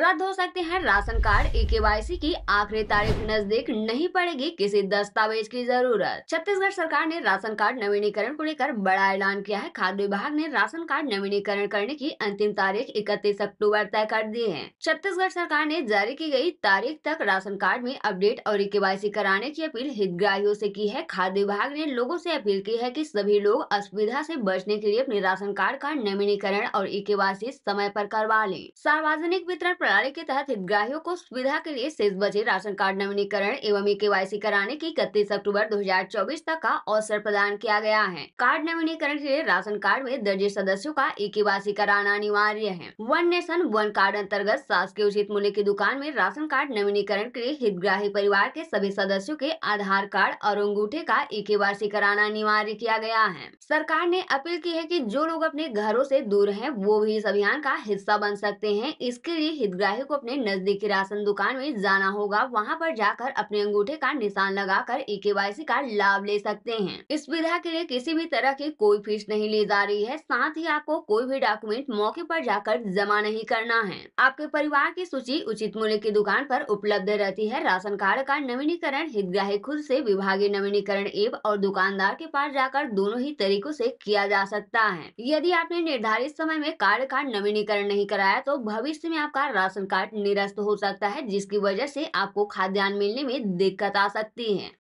रद्द हो सकते हैं राशन कार्ड ए की आखिरी तारीख नजदीक नहीं पड़ेगी किसी दस्तावेज की जरूरत छत्तीसगढ़ सरकार ने राशन कार्ड नवीनीकरण को लेकर बड़ा ऐलान किया है खाद्य विभाग ने राशन कार्ड नवीनीकरण करने की अंतिम तारीख इकतीस अक्टूबर तय कर दी है छत्तीसगढ़ सरकार ने जारी की गयी तारीख तक राशन कार्ड में अपडेट और के कराने की अपील हितग्राहियों ऐसी की है खाद्य विभाग ने लोगो ऐसी अपील की है की सभी लोग असुविधा ऐसी बचने के लिए अपने राशन कार्ड का नवीनीकरण और ई समय आरोप करवा लें सार्वजनिक वितरण प्रणाली के तहत हितग्राहियों को सुविधा के लिए शेष बचे राशन कार्ड नवीनीकरण एवं के कराने की इकतीस अक्टूबर 2024 तक का अवसर प्रदान किया गया है कार्ड नवीनीकरण के लिए राशन कार्ड में दर्ज सदस्यों का एक के कराना अनिवार्य है वन नेशन वन कार्ड अंतर्गत सास के उचित मूल्य की दुकान में राशन कार्ड नवीनीकरण के लिए हितग्राही परिवार के सभी सदस्यों के आधार कार्ड और अंगूठे का एक के कराना अनिवार्य किया गया है सरकार ने अपील की है की जो लोग अपने घरों ऐसी दूर है वो भी इस अभियान का हिस्सा बन सकते हैं इसके लिए हित हितग्राही को अपने नजदीकी राशन दुकान में जाना होगा वहां पर जाकर अपने अंगूठे का निशान लगाकर ई e का लाभ ले सकते हैं इस विधा के लिए किसी भी तरह की कोई फीस नहीं ली जा रही है साथ ही आपको कोई भी डॉक्यूमेंट मौके पर जाकर जमा नहीं करना है आपके परिवार की सूची उचित मूल्य की दुकान पर उपलब्ध रहती है राशन कार्ड का नवीनीकरण हितग्राही खुद से विभागीय नवीनीकरण एप और दुकानदार के पास जाकर दोनों ही तरीकों से किया जा सकता है यदि आपने निर्धारित समय में कार्ड का नवीनीकरण नहीं कराया तो भविष्य में आपका राशन कार्ड निरस्त हो सकता है जिसकी वजह से आपको खाद्यान्न मिलने में दिक्कत आ सकती है